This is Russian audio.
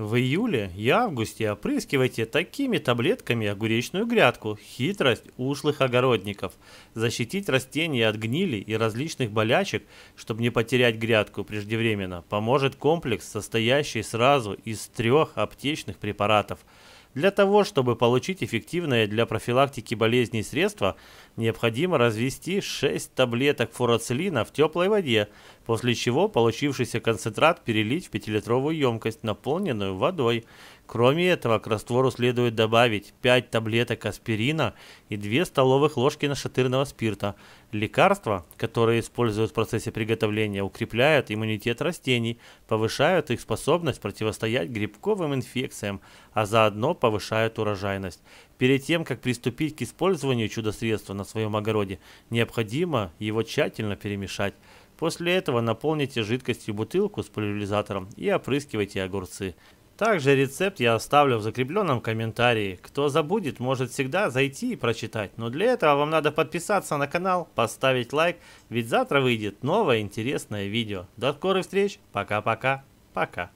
В июле и августе опрыскивайте такими таблетками огуречную грядку. Хитрость ушлых огородников. Защитить растения от гнили и различных болячек, чтобы не потерять грядку преждевременно, поможет комплекс, состоящий сразу из трех аптечных препаратов. Для того, чтобы получить эффективное для профилактики болезней средство, необходимо развести 6 таблеток фурацелина в теплой воде, после чего получившийся концентрат перелить в пятилитровую емкость, наполненную водой. Кроме этого, к раствору следует добавить 5 таблеток аспирина и 2 столовых ложки нашатырного спирта. Лекарства, которые используют в процессе приготовления, укрепляют иммунитет растений, повышают их способность противостоять грибковым инфекциям, а заодно повышают урожайность. Перед тем, как приступить к использованию чудо-средства на своем огороде, необходимо его тщательно перемешать. После этого наполните жидкостью бутылку с пульверизатором и опрыскивайте огурцы. Также рецепт я оставлю в закрепленном комментарии. Кто забудет, может всегда зайти и прочитать. Но для этого вам надо подписаться на канал, поставить лайк, ведь завтра выйдет новое интересное видео. До скорых встреч, пока-пока, пока. -пока, пока.